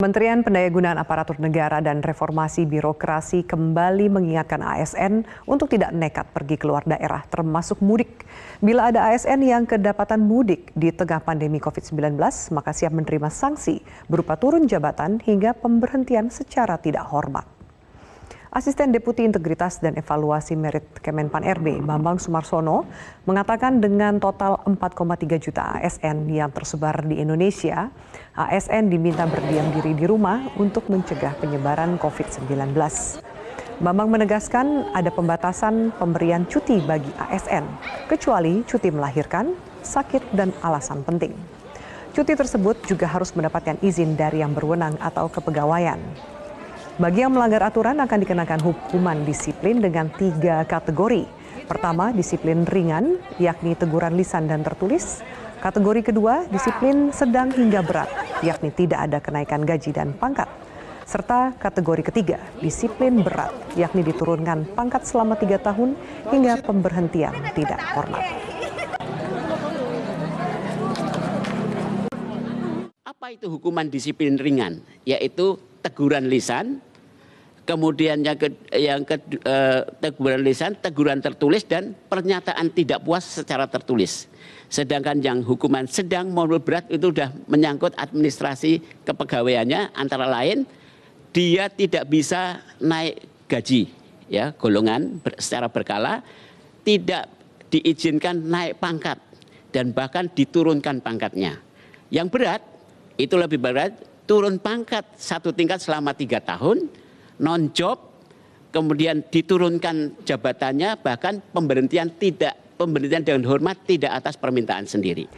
Kementerian Pendayagunaan Aparatur Negara dan Reformasi Birokrasi kembali mengingatkan ASN untuk tidak nekat pergi keluar daerah termasuk mudik. Bila ada ASN yang kedapatan mudik di tengah pandemi Covid-19, maka siap menerima sanksi berupa turun jabatan hingga pemberhentian secara tidak hormat. Asisten Deputi Integritas dan Evaluasi Merit Kemenpan RB, Bambang Sumarsono, mengatakan dengan total 4,3 juta ASN yang tersebar di Indonesia, ASN diminta berdiam diri di rumah untuk mencegah penyebaran COVID-19. Bambang menegaskan ada pembatasan pemberian cuti bagi ASN, kecuali cuti melahirkan, sakit, dan alasan penting. Cuti tersebut juga harus mendapatkan izin dari yang berwenang atau kepegawaian. Bagi yang melanggar aturan akan dikenakan hukuman disiplin dengan tiga kategori. Pertama, disiplin ringan, yakni teguran lisan dan tertulis. Kategori kedua, disiplin sedang hingga berat, yakni tidak ada kenaikan gaji dan pangkat. Serta kategori ketiga, disiplin berat, yakni diturunkan pangkat selama tiga tahun hingga pemberhentian tidak hormat. Apa itu hukuman disiplin ringan? Yaitu teguran lisan, kemudian yang, ke, yang ke, eh, teguran lisan, teguran tertulis dan pernyataan tidak puas secara tertulis. Sedangkan yang hukuman sedang maupun berat itu sudah menyangkut administrasi kepegawaiannya antara lain dia tidak bisa naik gaji ya golongan ber, secara berkala tidak diizinkan naik pangkat dan bahkan diturunkan pangkatnya. Yang berat itu lebih berat turun pangkat satu tingkat selama tiga tahun non job, kemudian diturunkan jabatannya bahkan pemberhentian tidak pemberhentian dengan hormat tidak atas permintaan sendiri.